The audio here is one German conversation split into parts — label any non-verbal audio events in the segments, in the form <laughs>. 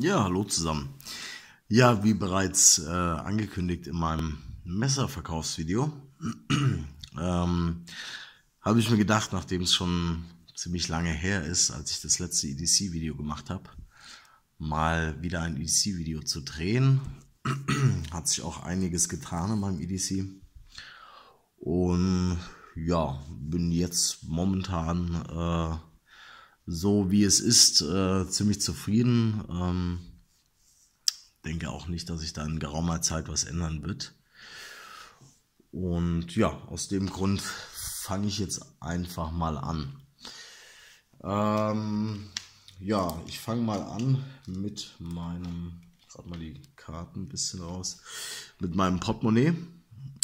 Ja, hallo zusammen. Ja, wie bereits äh, angekündigt in meinem Messerverkaufsvideo, <clears throat> ähm, habe ich mir gedacht, nachdem es schon ziemlich lange her ist, als ich das letzte EDC-Video gemacht habe, mal wieder ein EDC-Video zu drehen. <clears throat> Hat sich auch einiges getan in meinem EDC. Und ja, bin jetzt momentan... Äh, so wie es ist, äh, ziemlich zufrieden. Ähm, denke auch nicht, dass sich da in geraumer Zeit was ändern wird. Und ja, aus dem Grund fange ich jetzt einfach mal an. Ähm, ja, ich fange mal an mit meinem, gerade mal die Karten ein bisschen raus, mit meinem Portemonnaie.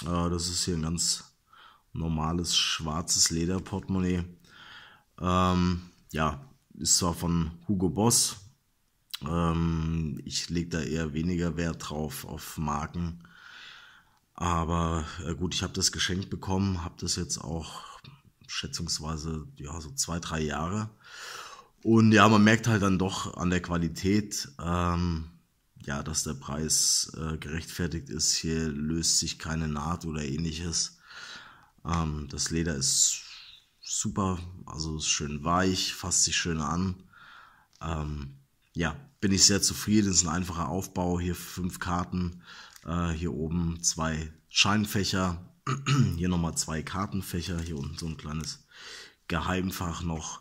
Äh, das ist hier ein ganz normales schwarzes Lederportemonnaie. Ähm, ja, ist zwar von Hugo Boss. Ähm, ich lege da eher weniger Wert drauf auf Marken. Aber äh, gut, ich habe das geschenkt bekommen, habe das jetzt auch schätzungsweise ja, so zwei, drei Jahre. Und ja, man merkt halt dann doch an der Qualität, ähm, ja, dass der Preis äh, gerechtfertigt ist. Hier löst sich keine Naht oder ähnliches. Ähm, das Leder ist super, also ist schön weich, fasst sich schön an. Ähm, ja, bin ich sehr zufrieden. Ist ein einfacher Aufbau. Hier fünf Karten, äh, hier oben zwei Scheinfächer, <clears throat> hier nochmal zwei Kartenfächer, hier unten so ein kleines Geheimfach noch.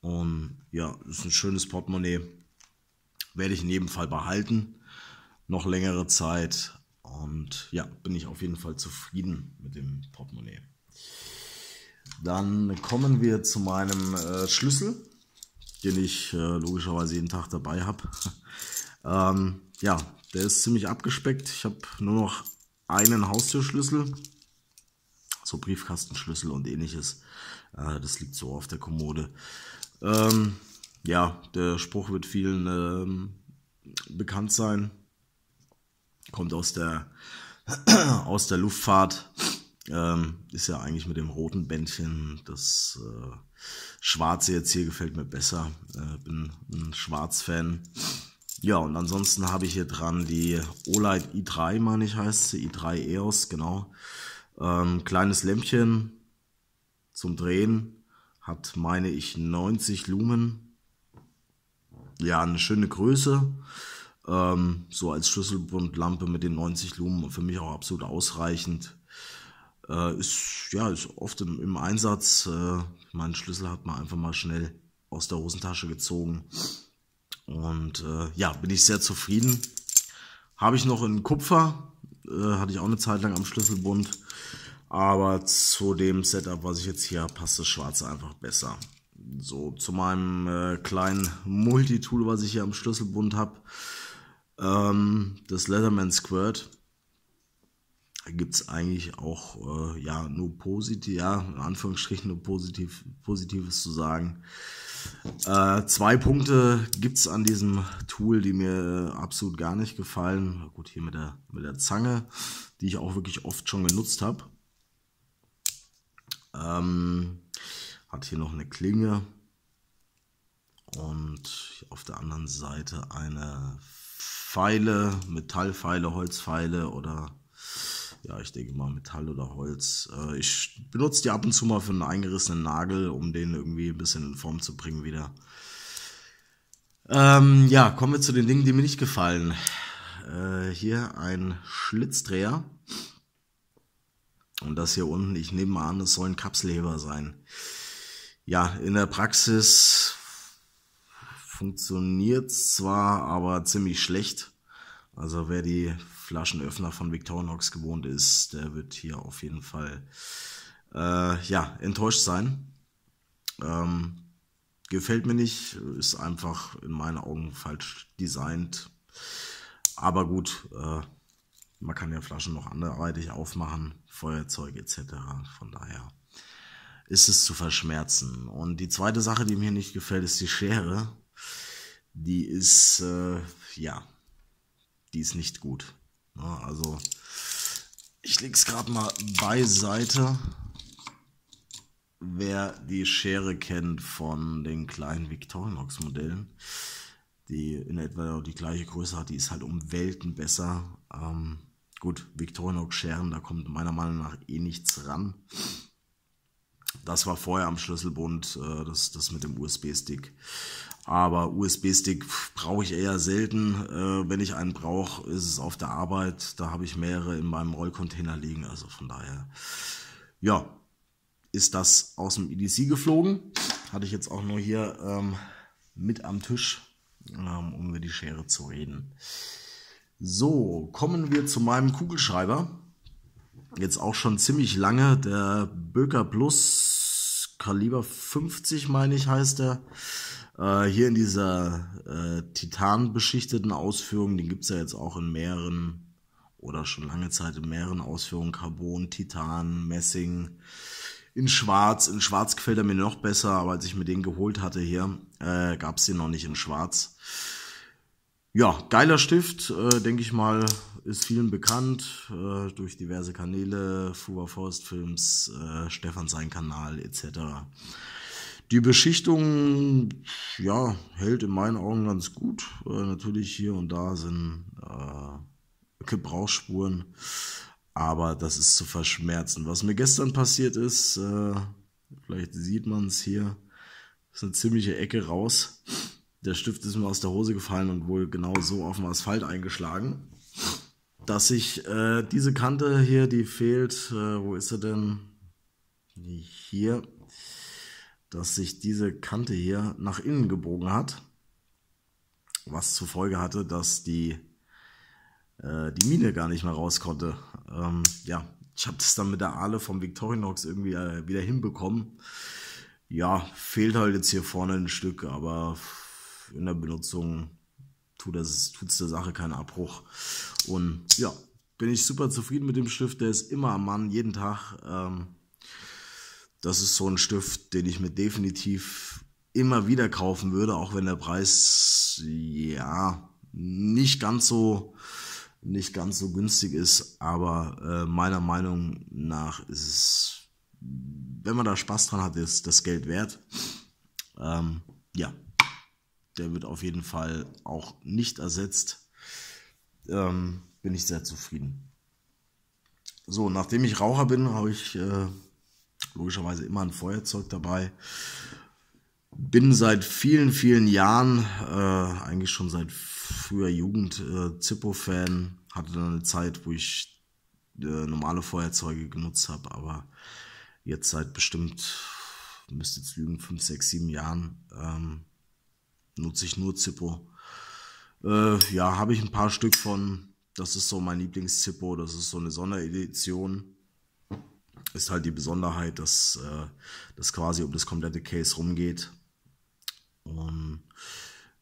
Und ja, ist ein schönes Portemonnaie. Werde ich in jedem Fall behalten. Noch längere Zeit. Und ja, bin ich auf jeden Fall zufrieden mit dem Portemonnaie. Dann kommen wir zu meinem äh, Schlüssel, den ich äh, logischerweise jeden Tag dabei habe. <laughs> ähm, ja, der ist ziemlich abgespeckt. Ich habe nur noch einen Haustürschlüssel, so Briefkastenschlüssel und ähnliches. Äh, das liegt so auf der Kommode. Ähm, ja, der Spruch wird vielen ähm, bekannt sein. Kommt aus der, <clears throat> aus der Luftfahrt. Ähm, ist ja eigentlich mit dem roten Bändchen. Das äh, schwarze jetzt hier gefällt mir besser. Äh, bin ein Schwarz-Fan. Ja, und ansonsten habe ich hier dran die Olight i3, meine ich heißt sie, i3 EOS, genau. Ähm, kleines Lämpchen zum Drehen, hat meine ich 90 Lumen. Ja, eine schöne Größe. Ähm, so als Schlüsselbundlampe mit den 90 Lumen für mich auch absolut ausreichend äh, ist, ja, ist oft im, im Einsatz. Äh, meinen Schlüssel hat man einfach mal schnell aus der Hosentasche gezogen. Und äh, ja, bin ich sehr zufrieden. Habe ich noch in Kupfer, äh, hatte ich auch eine Zeit lang am Schlüsselbund. Aber zu dem Setup, was ich jetzt hier habe, passt das Schwarze einfach besser. So, zu meinem äh, kleinen Multitool, was ich hier am Schlüsselbund habe. Ähm, das Leatherman Squirt gibt es eigentlich auch äh, ja nur positiv, ja, in Anführungsstrichen nur positiv, Positives zu sagen. Äh, zwei Punkte gibt es an diesem Tool, die mir äh, absolut gar nicht gefallen. Gut, hier mit der, mit der Zange, die ich auch wirklich oft schon genutzt habe. Ähm, hat hier noch eine Klinge und auf der anderen Seite eine Pfeile, Metallpfeile, Holzpfeile oder ja, ich denke mal Metall oder Holz. Äh, ich benutze die ab und zu mal für einen eingerissenen Nagel, um den irgendwie ein bisschen in Form zu bringen wieder. Ähm, ja, kommen wir zu den Dingen, die mir nicht gefallen. Äh, hier ein Schlitzdreher. Und das hier unten, ich nehme mal an, es soll ein Kapselheber sein. Ja, in der Praxis funktioniert zwar, aber ziemlich schlecht. Also wer die Flaschenöffner von Victorinox gewohnt ist, der wird hier auf jeden Fall äh, ja, enttäuscht sein. Ähm, gefällt mir nicht, ist einfach in meinen Augen falsch designt. Aber gut, äh, man kann ja Flaschen noch anderweitig aufmachen, Feuerzeug etc. Von daher ist es zu verschmerzen. Und die zweite Sache, die mir nicht gefällt, ist die Schere. Die ist, äh, ja, die ist nicht gut. Ja, ne, also ich lege es gerade mal beiseite. Wer die Schere kennt von den kleinen Victorinox Modellen, die in etwa die gleiche Größe hat, die ist halt um Welten besser. Ähm, gut, Victorinox Scheren, da kommt meiner Meinung nach eh nichts ran. Das war vorher am Schlüsselbund, äh, das, das mit dem USB-Stick. Aber USB-Stick brauche ich eher selten. Äh, wenn ich einen brauche, ist es auf der Arbeit. Da habe ich mehrere in meinem Rollcontainer liegen. Also von daher, ja, ist das aus dem EDC geflogen. Hatte ich jetzt auch nur hier ähm, mit am Tisch, ähm, um über die Schere zu reden. So, kommen wir zu meinem Kugelschreiber. Jetzt auch schon ziemlich lange. Der Böker Plus Kaliber 50, meine ich, heißt der. Äh, hier in dieser äh, titanbeschichteten Ausführung, den gibt es ja jetzt auch in mehreren oder schon lange Zeit in mehreren Ausführungen. Carbon, Titan, Messing, in Schwarz. In Schwarz gefällt er mir noch besser, aber als ich mir den geholt hatte hier, äh, es den noch nicht in Schwarz. Ja, geiler Stift, äh, denke ich mal, ist vielen bekannt äh, durch diverse Kanäle, Fuba Forest Films, äh, Stefan sein Kanal etc. Die Beschichtung, ja, hält in meinen Augen ganz gut. Äh, natürlich hier und da sind äh, Gebrauchsspuren, aber das ist zu verschmerzen. Was mir gestern passiert ist, äh, vielleicht sieht man es hier, ist eine ziemliche Ecke raus. Der Stift ist mir aus der Hose gefallen und wohl genau so auf dem Asphalt eingeschlagen, dass ich äh, diese Kante hier, die fehlt, äh, wo ist sie denn? Hier, dass sich diese Kante hier nach innen gebogen hat, was zur Folge hatte, dass die, äh, die Mine gar nicht mehr raus konnte. Ähm, ja, ich habe das dann mit der Ahle vom Victorinox irgendwie äh, wieder hinbekommen. Ja, fehlt halt jetzt hier vorne ein Stück, aber in der Benutzung tut es tut's der Sache keinen Abbruch. Und ja, bin ich super zufrieden mit dem Stift. Der ist immer am Mann, jeden Tag. Ähm, das ist so ein Stift, den ich mir definitiv immer wieder kaufen würde, auch wenn der Preis ja nicht ganz so nicht ganz so günstig ist, aber äh, meiner Meinung nach ist es, wenn man da Spaß dran hat, ist das Geld wert. Ähm, ja, der wird auf jeden Fall auch nicht ersetzt. Ähm, bin ich sehr zufrieden. So, nachdem ich Raucher bin, habe ich äh, logischerweise immer ein Feuerzeug dabei. Bin seit vielen, vielen Jahren, äh, eigentlich schon seit früher Jugend, äh, Zippo-Fan. Hatte dann eine Zeit, wo ich äh, normale Feuerzeuge genutzt habe, aber jetzt seit bestimmt, müsste jetzt lügen, 5, 6, 7 Jahren ähm, nutze ich nur Zippo. Äh, ja, habe ich ein paar Stück von. Das ist so mein Lieblings-Zippo, Das ist so eine Sonderedition ist halt die Besonderheit, dass äh, das quasi um das komplette Case rumgeht. Um,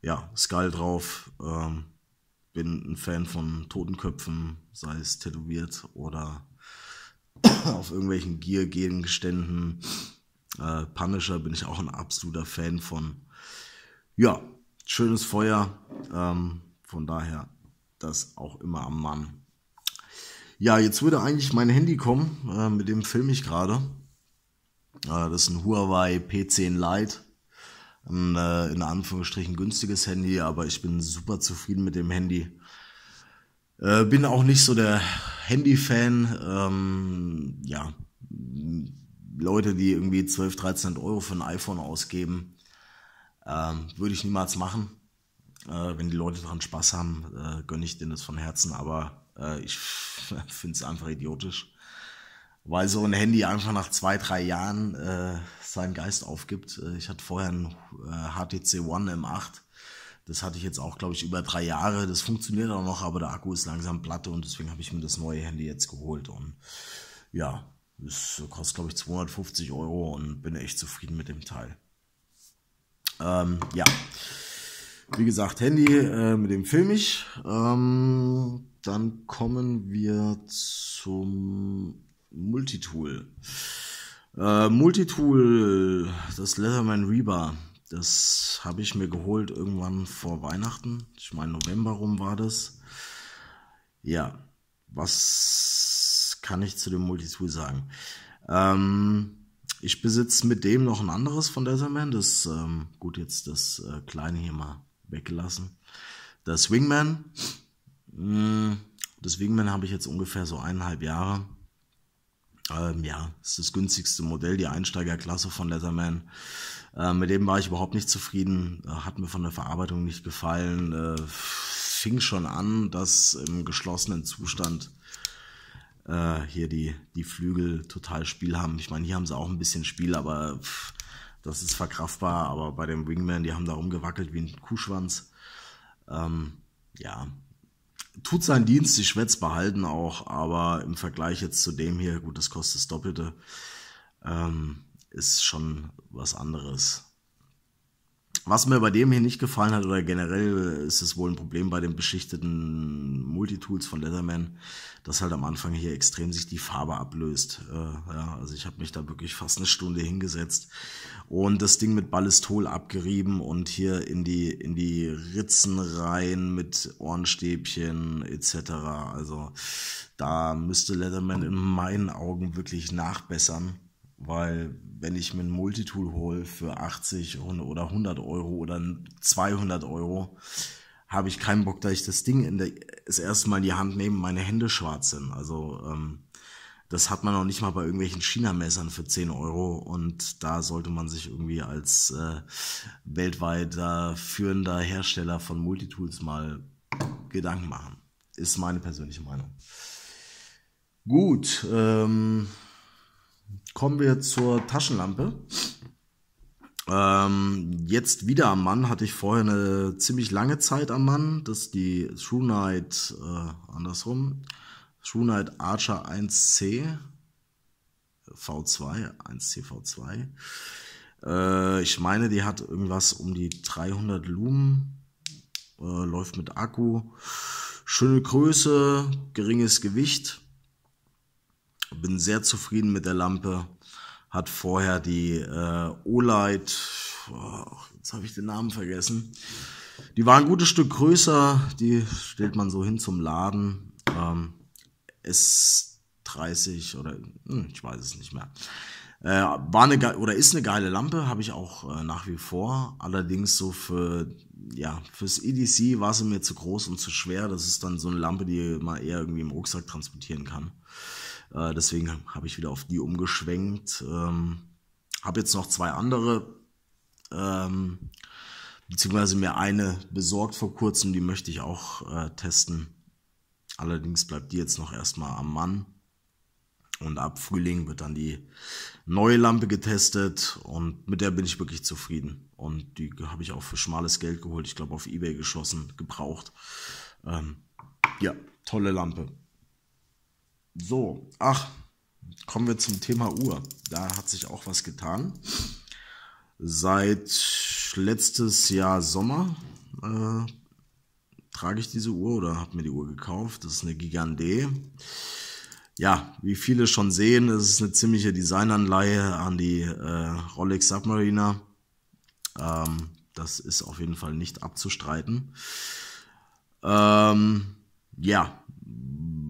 ja, ist geil drauf. Ähm, bin ein Fan von Totenköpfen, sei es tätowiert oder <coughs> auf irgendwelchen gear gegenständen äh, Punisher bin ich auch ein absoluter Fan von. Ja, schönes Feuer. Ähm, von daher das auch immer am Mann. Ja, jetzt würde eigentlich mein Handy kommen, äh, mit dem filme ich gerade. Äh, das ist ein Huawei P10 Lite. Ein, äh, in Anführungsstrichen günstiges Handy, aber ich bin super zufrieden mit dem Handy. Äh, bin auch nicht so der Handy-Fan. Ähm, ja, Leute, die irgendwie 12, 13 Euro für ein iPhone ausgeben, ähm, würde ich niemals machen. Äh, wenn die Leute daran Spaß haben, äh, gönne ich denen das von Herzen, aber äh, ich <laughs> finde es einfach idiotisch, weil so ein Handy einfach nach zwei, drei Jahren äh, seinen Geist aufgibt. Äh, ich hatte vorher ein HTC äh, One M8. Das hatte ich jetzt auch, glaube ich, über drei Jahre. Das funktioniert auch noch, aber der Akku ist langsam platte und deswegen habe ich mir das neue Handy jetzt geholt. Und ja, es kostet, glaube ich, 250 Euro und bin echt zufrieden mit dem Teil. Ähm, ja, wie gesagt, Handy, äh, mit dem film ich. Ähm, dann kommen wir zum Multitool. Äh, Multitool, das Leatherman Rebar. Das habe ich mir geholt irgendwann vor Weihnachten. Ich meine, November rum war das. Ja, was kann ich zu dem Multitool sagen? Ähm, ich besitze mit dem noch ein anderes von Leatherman. Das, ähm, gut, jetzt das äh, kleine hier mal weggelassen. Das Wingman. Mm, das Wingman habe ich jetzt ungefähr so eineinhalb Jahre. Ähm, ja, ist das günstigste Modell, die Einsteigerklasse von Leatherman. Äh, mit dem war ich überhaupt nicht zufrieden, äh, hat mir von der Verarbeitung nicht gefallen. Äh, fing schon an, dass im geschlossenen Zustand äh, hier die, die Flügel total Spiel haben. Ich meine, hier haben sie auch ein bisschen Spiel, aber pff, das ist verkraftbar. Aber bei dem Wingman, die haben da rumgewackelt wie ein Kuhschwanz. Ähm, ja, tut seinen Dienst, die werde behalten auch, aber im Vergleich jetzt zu dem hier, gut, das kostet das Doppelte, ähm, ist schon was anderes. Was mir bei dem hier nicht gefallen hat, oder generell ist es wohl ein Problem bei den beschichteten Multitools von Leatherman, dass halt am Anfang hier extrem sich die Farbe ablöst. Äh, ja, also ich habe mich da wirklich fast eine Stunde hingesetzt und das Ding mit Ballistol abgerieben und hier in die, in die Ritzen rein mit Ohrenstäbchen etc. Also da müsste Leatherman in meinen Augen wirklich nachbessern weil wenn ich mir ein Multitool hole für 80 oder 100 Euro oder 200 Euro, habe ich keinen Bock, da ich das Ding in der, das erste Mal in die Hand nehme, meine Hände schwarz sind. Also ähm, das hat man auch nicht mal bei irgendwelchen China-Messern für 10 Euro und da sollte man sich irgendwie als äh, weltweiter führender Hersteller von Multitools mal Gedanken machen. Ist meine persönliche Meinung. Gut, ähm, Kommen wir zur Taschenlampe. Ähm, jetzt wieder am Mann. Hatte ich vorher eine ziemlich lange Zeit am Mann. Das ist die True Knight, äh, andersrum. True Knight Archer 1C. V2, 1C V2. Äh, ich meine, die hat irgendwas um die 300 Lumen. Äh, läuft mit Akku. Schöne Größe, geringes Gewicht bin sehr zufrieden mit der Lampe. Hat vorher die äh, Olight, oh, jetzt habe ich den Namen vergessen. Die war ein gutes Stück größer, die stellt man so hin zum Laden. Ähm, S30 oder hm, ich weiß es nicht mehr. Äh, war eine oder ist eine geile Lampe, habe ich auch äh, nach wie vor. Allerdings so für ja, fürs EDC war sie mir zu groß und zu schwer. Das ist dann so eine Lampe, die man eher irgendwie im Rucksack transportieren kann. Äh, deswegen habe ich wieder auf die umgeschwenkt. Ähm, habe jetzt noch zwei andere, ähm, beziehungsweise mir eine besorgt vor kurzem, die möchte ich auch äh, testen. Allerdings bleibt die jetzt noch erstmal am Mann. Und ab Frühling wird dann die neue Lampe getestet und mit der bin ich wirklich zufrieden. Und die habe ich auch für schmales Geld geholt, ich glaube auf Ebay geschossen, gebraucht. Ähm, ja, tolle Lampe. So, ach, kommen wir zum Thema Uhr. Da hat sich auch was getan. Seit letztes Jahr Sommer äh, trage ich diese Uhr oder habe mir die Uhr gekauft. Das ist eine Gigande. Ja, wie viele schon sehen, ist es eine ziemliche Designanleihe an die äh, Rolex Submariner. Ähm, das ist auf jeden Fall nicht abzustreiten. Ähm, ja,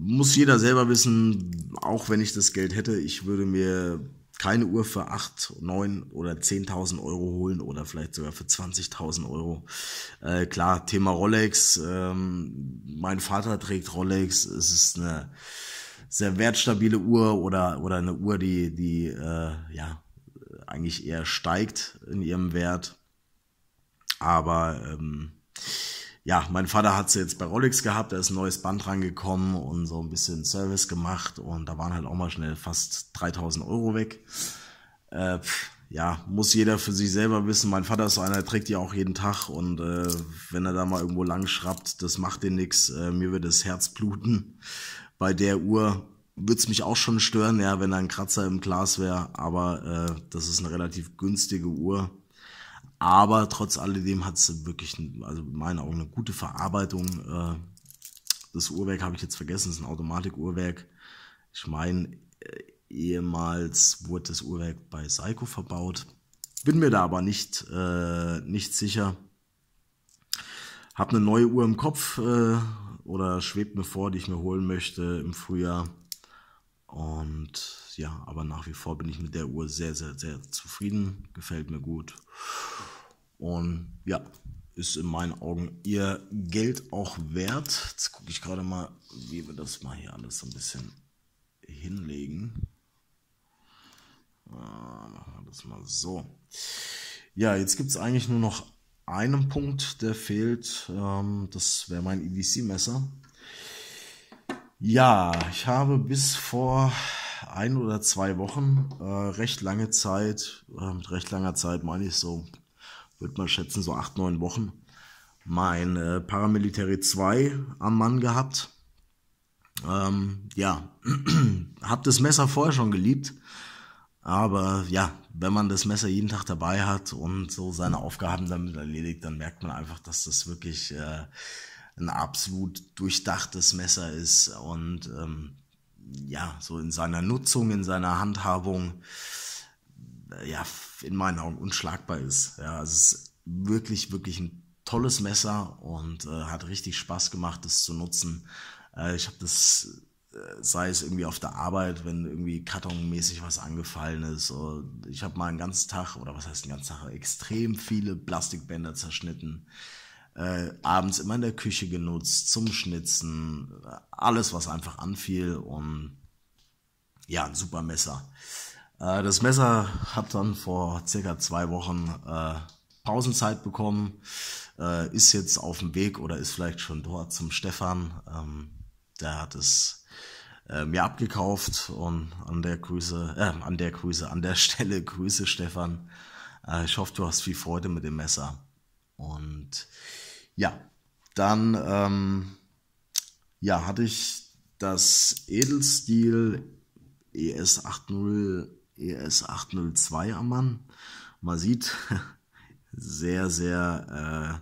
muss jeder selber wissen, auch wenn ich das Geld hätte, ich würde mir keine Uhr für 8, 9 oder 10.000 Euro holen oder vielleicht sogar für 20.000 Euro. Äh, klar, Thema Rolex. Ähm, mein Vater trägt Rolex. Es ist eine sehr wertstabile Uhr oder, oder eine Uhr, die, die äh, ja, eigentlich eher steigt in ihrem Wert. Aber ähm, ja, mein Vater hat sie jetzt bei Rolex gehabt, da ist ein neues Band rangekommen und so ein bisschen Service gemacht und da waren halt auch mal schnell fast 3000 Euro weg. Äh, ja, muss jeder für sich selber wissen. Mein Vater ist so einer, der trägt die auch jeden Tag und äh, wenn er da mal irgendwo lang schrappt, das macht dir nichts. Äh, mir wird das Herz bluten. Bei der Uhr würde es mich auch schon stören, ja, wenn da ein Kratzer im Glas wäre, aber äh, das ist eine relativ günstige Uhr aber trotz alledem hat es wirklich, also in meinen Augen, eine gute Verarbeitung. Äh, das Uhrwerk habe ich jetzt vergessen, es ist ein Automatikuhrwerk. Ich meine, äh, ehemals wurde das Uhrwerk bei Seiko verbaut. Bin mir da aber nicht, äh, nicht sicher. Hab eine neue Uhr im Kopf äh, oder schwebt mir vor, die ich mir holen möchte im Frühjahr. Und ja. Aber nach wie vor bin ich mit der Uhr sehr, sehr, sehr zufrieden. Gefällt mir gut. Und ja, ist in meinen Augen ihr Geld auch wert. Jetzt gucke ich gerade mal, wie wir das mal hier alles so ein bisschen hinlegen. Ah, machen wir das mal so. Ja, jetzt gibt es eigentlich nur noch einen Punkt, der fehlt. Ähm, das wäre mein EDC-Messer. Ja, ich habe bis vor ein oder zwei Wochen äh, recht lange Zeit, äh, mit recht langer Zeit meine ich so, würde man schätzen, so acht, neun Wochen, mein äh, Paramilitary 2 am Mann gehabt. Ähm, ja, <clears throat> hab das Messer vorher schon geliebt, aber ja, wenn man das Messer jeden Tag dabei hat und so seine Aufgaben damit erledigt, dann merkt man einfach, dass das wirklich äh, ein absolut durchdachtes Messer ist und ähm, ja, so in seiner Nutzung, in seiner Handhabung, äh, ja, in meinen Augen unschlagbar ist. Ja, also es ist wirklich, wirklich ein tolles Messer und äh, hat richtig Spaß gemacht, das zu nutzen. Äh, ich habe das, äh, sei es irgendwie auf der Arbeit, wenn irgendwie kartonmäßig was angefallen ist. Äh, ich habe mal einen ganzen Tag, oder was heißt einen ganzen Tag, extrem viele Plastikbänder zerschnitten äh, abends immer in der Küche genutzt, zum Schnitzen, äh, alles, was einfach anfiel und ja, ein super Messer. Äh, das Messer hat dann vor circa zwei Wochen äh, Pausenzeit bekommen, äh, ist jetzt auf dem Weg oder ist vielleicht schon dort zum Stefan. Ähm, der hat es äh, mir abgekauft und an der Grüße, äh, an der Grüße, an der <laughs> Stelle Grüße Stefan. Äh, ich hoffe, du hast viel Freude mit dem Messer. Und ja, dann ähm, ja, hatte ich das Edelstil ES80, ES802 am Mann. Man sieht, <laughs> sehr, sehr,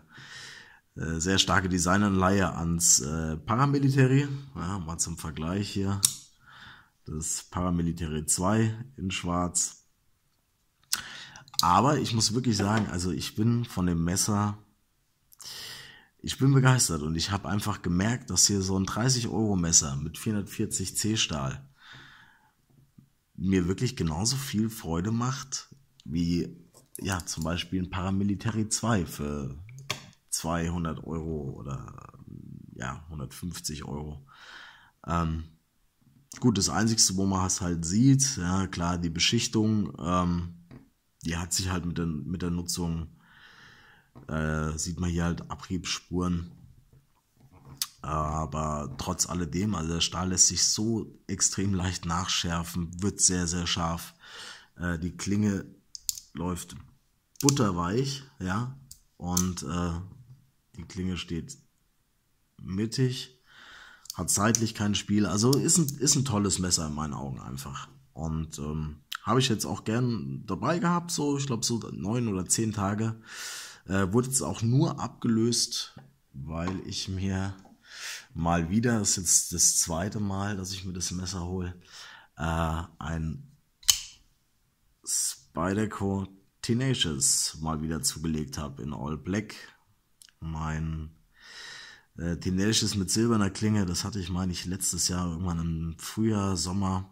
äh, äh, sehr starke Designanleihe ans äh, Paramilitary. Ja, mal zum Vergleich hier. Das Paramilitary 2 in schwarz. Aber ich muss wirklich sagen, also ich bin von dem Messer ich bin begeistert und ich habe einfach gemerkt, dass hier so ein 30-Euro-Messer mit 440 C-Stahl mir wirklich genauso viel Freude macht wie ja zum Beispiel ein Paramilitary 2 für 200 Euro oder ja 150 Euro. Ähm, gut, das Einzige, wo man es halt sieht, ja klar, die Beschichtung, ähm, die hat sich halt mit der, mit der Nutzung äh, sieht man hier halt Abriebsspuren. Aber trotz alledem, also der Stahl lässt sich so extrem leicht nachschärfen, wird sehr, sehr scharf. Äh, die Klinge läuft butterweich, ja, und äh, die Klinge steht mittig, hat seitlich kein Spiel, also ist ein, ist ein tolles Messer in meinen Augen einfach. Und ähm, habe ich jetzt auch gern dabei gehabt, so, ich glaube, so neun oder zehn Tage. Äh, wurde jetzt auch nur abgelöst, weil ich mir mal wieder, das ist jetzt das zweite Mal, dass ich mir das Messer hole, äh, ein Spyderco Tenacious mal wieder zugelegt habe in All Black. Mein äh, Tenacious mit silberner Klinge, das hatte ich, meine ich, letztes Jahr irgendwann im Frühjahr, Sommer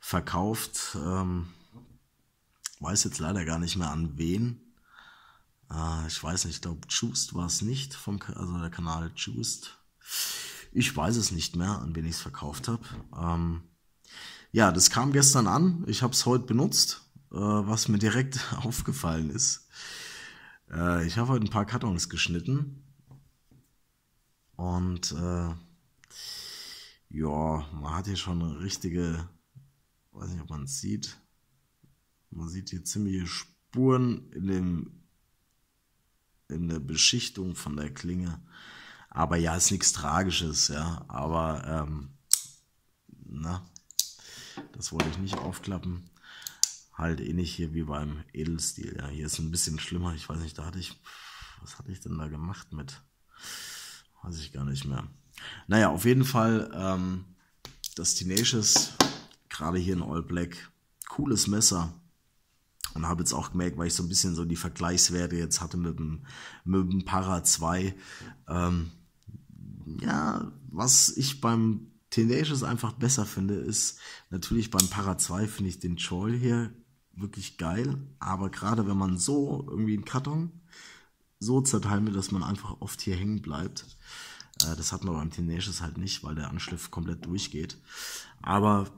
verkauft. Ähm, weiß jetzt leider gar nicht mehr an wen. Ah, ich weiß nicht, ich glaube, Juiced war es nicht, vom, also der Kanal Juiced. Ich weiß es nicht mehr, an wen ich es verkauft habe. Ähm, ja, das kam gestern an. Ich habe es heute benutzt, äh, was mir direkt <laughs> aufgefallen ist. Äh, ich habe heute ein paar Kartons geschnitten. Und äh, ja, man hat hier schon eine richtige, weiß nicht, ob man es sieht. Man sieht hier ziemliche Spuren in dem in der Beschichtung von der Klinge. Aber ja, ist nichts Tragisches, ja. Aber, ähm, na, das wollte ich nicht aufklappen. Halt ähnlich eh hier wie beim Edelstil. Ja, hier ist ein bisschen schlimmer. Ich weiß nicht, da hatte ich, was hatte ich denn da gemacht mit? Weiß ich gar nicht mehr. Naja, auf jeden Fall, ähm, das Tenacious, gerade hier in All Black, cooles Messer und habe jetzt auch gemerkt, weil ich so ein bisschen so die Vergleichswerte jetzt hatte mit dem, mit dem Para 2, ähm, ja, was ich beim Tenacious einfach besser finde, ist natürlich beim Para 2 finde ich den Troll hier wirklich geil, aber gerade wenn man so irgendwie einen Karton so zerteilen will, dass man einfach oft hier hängen bleibt, äh, das hat man beim Tenacious halt nicht, weil der Anschliff komplett durchgeht. Aber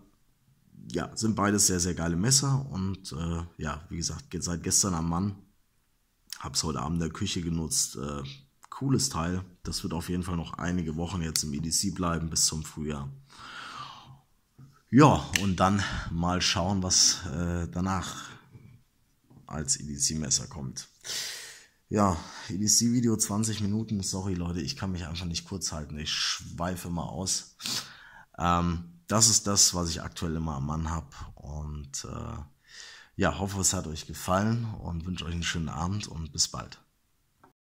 ja, sind beides sehr, sehr geile Messer und äh, ja, wie gesagt, seit gestern am Mann. Hab's heute Abend in der Küche genutzt. Äh, cooles Teil. Das wird auf jeden Fall noch einige Wochen jetzt im EDC bleiben bis zum Frühjahr. Ja, und dann mal schauen, was äh, danach als EDC-Messer kommt. Ja, EDC-Video 20 Minuten. Sorry, Leute, ich kann mich einfach nicht kurz halten. Ich schweife mal aus. Ähm, das ist das, was ich aktuell immer am Mann habe. Und äh, ja, hoffe, es hat euch gefallen und wünsche euch einen schönen Abend und bis bald.